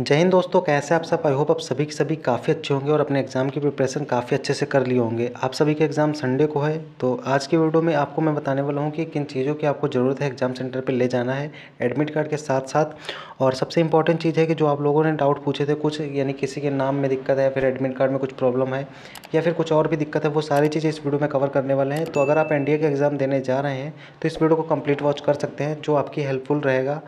जय हिंद दोस्तों कैसे आप सब आई होप आप सभी के सभी काफ़ी अच्छे होंगे और अपने एग्ज़ाम की प्रिपरेशन काफ़ी अच्छे से कर लिए होंगे आप सभी के एग्ज़ाम संडे को है तो आज की वीडियो में आपको मैं बताने वाला हूँ कि किन चीज़ों की आपको ज़रूरत है एग्ज़ाम सेंटर पर ले जाना है एडमिट कार्ड के साथ साथ और सबसे इंपॉर्टेंट चीज़ है कि जो आप लोगों ने डाउट पूछे थे कुछ यानी किसी के नाम में दिक्कत है फिर एडमिट कार्ड में कुछ प्रॉब्लम है या फिर कुछ और भी दिक्कत है वो सारी चीज़ें इस वीडियो में कवर करने वाले हैं तो अगर आप एन के एग्ज़ाम देने जा रहे हैं तो इस वीडियो को कम्प्लीट वॉच कर सकते हैं जो आपकी हेल्पफुल रहेगा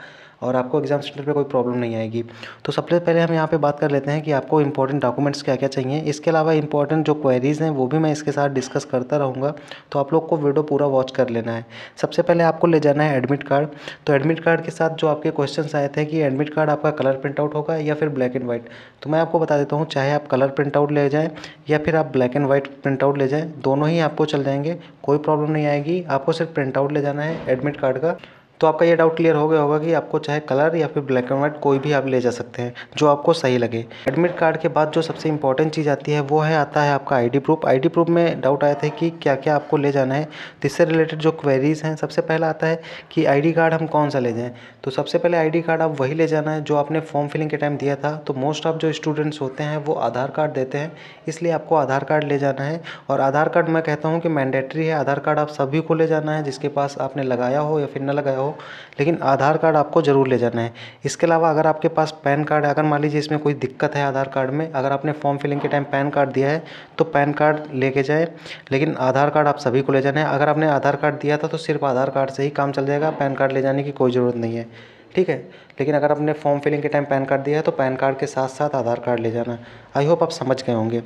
और आपको एग्ज़ाम सेंटर पे कोई प्रॉब्लम नहीं आएगी तो सबसे पहले हम यहाँ पे बात कर लेते हैं कि आपको इंपॉर्टेंट डॉक्यूमेंट्स क्या क्या चाहिए इसके अलावा इंपॉर्टेंट जो क्वेरीज़ हैं वो भी मैं इसके साथ डिस्कस करता रहूँगा तो आप लोग को वीडियो पूरा वॉच कर लेना है सबसे पहले आपको ले जाना है एडमिट कार्ड तो एडमिट कार्ड के साथ जो आपके क्वेश्चन आए थे कि एडमिट कार्ड आपका कलर प्रिंट आउट होगा या फिर ब्लैक एंड वाइट तो मैं आपको बता देता हूँ चाहे आप कलर प्रिंट आउट ले जाएँ या फिर आप black and white print out ले जाएँ दोनों ही आपको चल जाएंगे कोई प्रॉब्लम नहीं आएगी आपको सिर्फ प्रिंट आउट ले जाना है एडमिट कार्ड का तो आपका ये डाउट क्लियर हो गया होगा कि आपको चाहे कलर या फिर ब्लैक एंड व्हाइट कोई भी आप ले जा सकते हैं जो आपको सही लगे एडमिट कार्ड के बाद जो सबसे इंपॉर्टेंट चीज़ आती है वो है आता है आपका आईडी प्रूफ आईडी प्रूफ में डाउट आया था कि क्या क्या आपको ले जाना है तो इससे रिलेटेड जो क्वेरीज़ हैं सबसे पहला आता है कि आई कार्ड हम कौन सा ले जाएँ तो सबसे पहले आई कार्ड आप वही ले जाना है जो आपने फॉर्म फिलिंग के टाइम दिया था तो मोस्ट ऑफ जो स्टूडेंट्स होते हैं वो आधार कार्ड देते हैं इसलिए आपको आधार कार्ड ले जाना है और आधार कार्ड मैं कहता हूँ कि मैंडेटरी है आधार कार्ड आप सभी को ले जाना है जिसके पास आपने लगाया हो या फिर न लगाया हो हो लेकिन आधार कार्ड आपको ज़रूर ले जाना है इसके अलावा अगर आपके पास पैन कार्ड है अगर मान लीजिए इसमें कोई दिक्कत है आधार कार्ड में अगर आपने फॉर्म फिलिंग के टाइम पैन कार्ड दिया है तो पैन कार्ड लेके जाए लेकिन आधार कार्ड आप सभी को ले जाना है अगर आपने आधार कार्ड दिया था तो सिर्फ आधार कार्ड से ही काम चल जाएगा पैन कार्ड ले जाने की कोई ज़रूरत नहीं है ठीक है लेकिन अगर आपने फॉर्म फिलिंग के टाइम पैन कार्ड दिया है तो पैन कार्ड के साथ साथ आधार कार्ड ले जाना आई होप आप समझ गए होंगे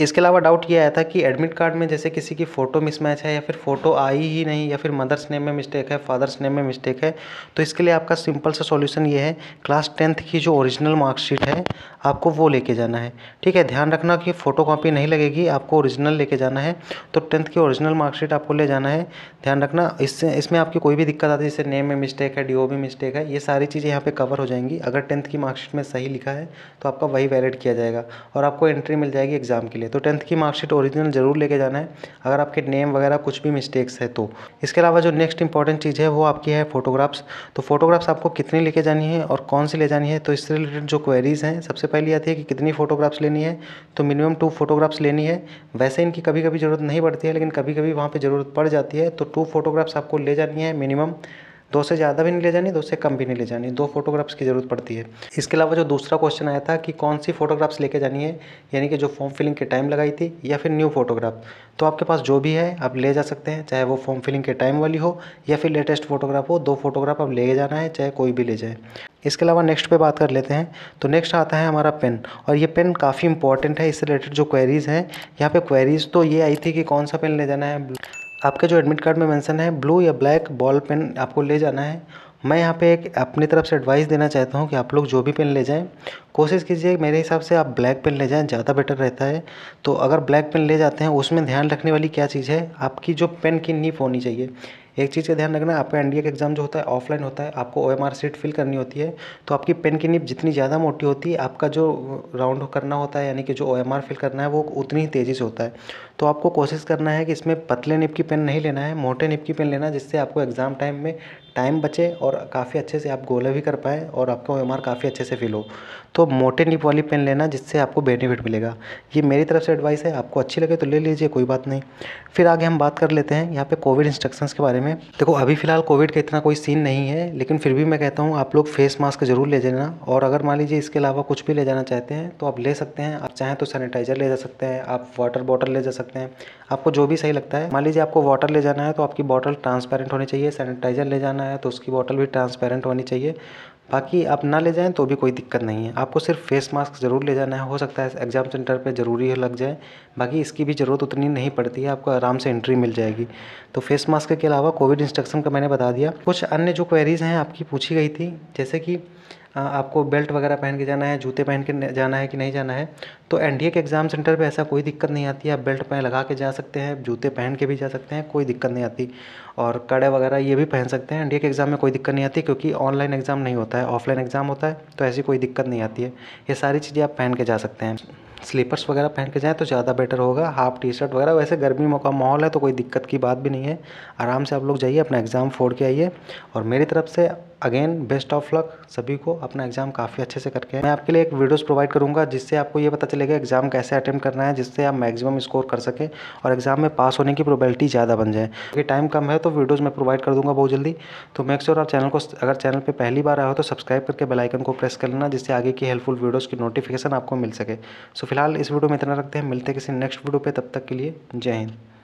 इसके अलावा डाउट ये आया था कि एडमिट कार्ड में जैसे किसी की फ़ोटो मिसमैच है या फिर फ़ोटो आई ही नहीं या फिर मदर्स नेम में मिस्टेक है फादर्स नेम में मिस्टेक है तो इसके लिए आपका सिंपल सा सॉल्यूशन ये है क्लास टेंथ की जो ओरिजिनल मार्कशीट है आपको वो लेके जाना है ठीक है ध्यान रखना कि फ़ोटो कॉपी नहीं लगेगी आपको ओरिजिनल लेके जाना है तो टेंथ की ओरिजिनल मार्कशीट आपको ले जाना है ध्यान रखना इससे इसमें आपकी कोई भी दिक्कत आती है जैसे नेम में मिस्टेक है डी ओ मिस्टेक है ये सारी चीज़ें यहाँ पर कवर हो जाएंगी अगर टेंथ की मार्कशीट में सही लिखा है तो आपका वही वैलिड किया जाएगा और आपको एंट्री मिल जाएगी एग्ज़ाम के लिए तो टेंथ की मार्कशीट ओरिजिनल ज़रूर लेके जाना है अगर आपके नेम वगैरह कुछ भी मिस्टेक्स है तो इसके अलावा जो नेक्स्ट इंपॉर्टेंट चीज़ है वो आपकी है फोटोग्राफ्स तो फोटोग्राफ्स आपको कितनी लेके जानी है और कौन सी ले जानी है तो इससे रिलेटेड जो क्वेरीज़ हैं सबसे पहली आती है कि कितनी फोटोग्राफ्स लेनी है तो मिनिमम टू फोटोग्राफ्स लेनी है वैसे इनकी कभी कभी ज़रूरत नहीं पड़ती है लेकिन कभी कभी वहाँ पर ज़रूरत पड़ जाती है तो टू फोटोग्राफ्स आपको ले जानी है मिनिमम दो से ज़्यादा भी नहीं ले जानी दो से कम भी नहीं ले जानी दो फोटोग्राफ्स की ज़रूरत पड़ती है इसके अलावा जो दूसरा क्वेश्चन आया था कि कौन सी फोटोग्राफ्स लेके जानी है यानी कि जो फॉर्म फिलिंग के टाइम लगाई थी या फिर न्यू फोटोग्राफ तो आपके पास जो भी है आप ले जा सकते हैं चाहे वो फॉर्म फिलिंग के टाइम वाली हो या फिर लेटेस्ट फोटोग्राफ हो दो फोटोग्राफ आप ले जाना है चाहे कोई भी ले जाए इसके अलावा नेक्स्ट पे बात कर लेते हैं तो नेक्स्ट आता है हमारा पेन और ये पेन काफ़ी इंपॉर्टेंट है इससे रिलेटेड जो क्वेरीज़ हैं यहाँ पे क्वेरीज़ तो ये आई थी कि कौन सा पेन ले जाना है आपके जो एडमिट कार्ड में मेंशन है ब्लू या ब्लैक बॉल पेन आपको ले जाना है मैं यहाँ पे एक अपनी तरफ से एडवाइस देना चाहता हूँ कि आप लोग जो भी पेन ले जाएं कोशिश कीजिए मेरे हिसाब से आप ब्लैक पेन ले जाएं ज़्यादा बेटर रहता है तो अगर ब्लैक पेन ले जाते हैं उसमें ध्यान रखने वाली क्या चीज़ है आपकी जो पेन की नीप होनी चाहिए एक चीज़ का ध्यान रखना आपका एनडीए का एग्ज़ाम जो होता है ऑफलाइन होता है आपको ओ सीट फिल करनी होती है तो आपकी पेन की निप जितनी ज़्यादा मोटी होती है आपका जो राउंड करना होता है यानी कि जो ओ फिल करना है वो उतनी ही तेज़ी से होता है तो आपको कोशिश करना है कि इसमें पतले निप की पेन नहीं लेना है मोटे निप की पेन लेना जिससे आपको एग्ज़ाम टाइम में टाइम बचे और काफ़ी अच्छे से आप गोला भी कर पाए और आपको एम आर काफ़ी अच्छे से फ़ील हो तो मोटे निप वाली पेन लेना जिससे आपको बेनिफिट मिलेगा ये मेरी तरफ से एडवाइस है आपको अच्छी लगे तो ले लीजिए कोई बात नहीं फिर आगे हम बात कर लेते हैं यहाँ पे कोविड इंस्ट्रक्शंस के बारे में देखो अभी फ़िलहाल कोविड का इतना कोई सीन नहीं है लेकिन फिर भी मैं कहता हूँ आप लोग फेस मास्क ज़रूर ले जाना और अगर मान लीजिए इसके अलावा कुछ भी ले जाना चाहते हैं तो आप ले सकते हैं आप चाहें तो सैनिटाइज़र ले जा सकते हैं आप वाटर बॉटल ले जा सकते हैं आपको जो भी सही लगता है मान लीजिए आपको वाटर ले जाना है तो आपकी बॉटल ट्रांसपेरेंट होनी चाहिए सैनिटाइज़र ले जाना लेना है तो उसकी बॉटल भी ट्रांसपेरेंट होनी चाहिए बाकी आप ना ले जाएं तो भी कोई दिक्कत नहीं है आपको सिर्फ फेस मास्क ज़रूर ले जाना है हो सकता है एग्ज़ाम सेंटर पे ज़रूरी लग जाए बाकी इसकी भी ज़रूरत उतनी नहीं पड़ती है आपको आराम से एंट्री मिल जाएगी तो फेस मास्क के अलावा कोविड इंस्ट्रक्शन का मैंने बता दिया कुछ अन्य जो क्वेरीज़ हैं आपकी पूछी गई थी जैसे कि हाँ, आपको बेल्ट वगैरह पहन के जाना है जूते पहन के जाना है कि नहीं जाना है तो एन डी ए के एग्ज़ाम सेंटर पे ऐसा कोई दिक्कत नहीं आती है आप बेल्ट पहन लगा के जा सकते हैं जूते पहन के भी जा सकते हैं कोई दिक्कत नहीं आती और कड़े वगैरह ये भी पहन सकते हैं एन डी ए के एग्ज़ाम में कोई दिक्कत नहीं आती क्योंकि ऑनलाइन एग्ज़ाम नहीं होता है ऑफलाइन एग्ज़ाम होता है तो ऐसी कोई दिक्कत नहीं आती है ये सारी चीज़ें आप पहन के जा सकते हैं स्लीपर्स वगैरह पहन के जाएँ तो ज़्यादा बेटर होगा हाफ टी शर्ट वगैरह वैसे गर्मी का माहौल है तो कोई दिक्कत की बात भी नहीं है आराम से आप लोग जाइए अपना एग्ज़ाम फोड़ के आइए और मेरी तरफ से अगेन बेस्ट ऑफ लक सभी को अपना एग्जाम काफ़ी अच्छे से करके मैं आपके लिए एक वीडियोस प्रोवाइड करूंगा जिससे आपको ये पता चलेगा एग्जाम कैसे अटेम्प्ट करना है जिससे आप मैक्सिमम स्कोर कर सकें और एग्जाम में पास होने की प्रोबेबिलिटी ज़्यादा बन जाए क्योंकि टाइम कम है तो वीडियोज़ मैं प्रोवाइड कर दूंगा बहुत जल्दी तो मेक श्योर आप चैनल को अगर चैनल पर पहली बार आया हो तो सब्सक्राइब करके बेलाइकन को प्रेस कर लेना जिससे आगे की हेल्पफुल वीडियोज़ की नोटिफिकेशन आपको मिल सके सो फिलहाल इस वीडियो में इतना रखते हैं मिलते किसी नेक्स्ट वीडियो पर तब तक के लिए जय हिंद